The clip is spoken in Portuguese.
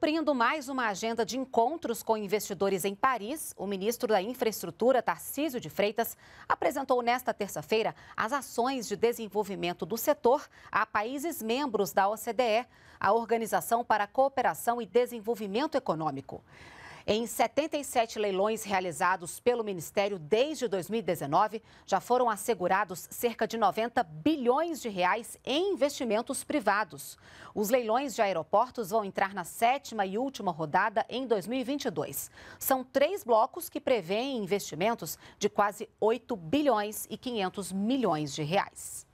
Cumprindo mais uma agenda de encontros com investidores em Paris, o ministro da Infraestrutura, Tarcísio de Freitas, apresentou nesta terça-feira as ações de desenvolvimento do setor a países membros da OCDE, a Organização para a Cooperação e Desenvolvimento Econômico. Em 77 leilões realizados pelo Ministério desde 2019, já foram assegurados cerca de 90 bilhões de reais em investimentos privados. Os leilões de aeroportos vão entrar na sétima e última rodada em 2022. São três blocos que prevêem investimentos de quase 8 bilhões e 500 milhões de reais.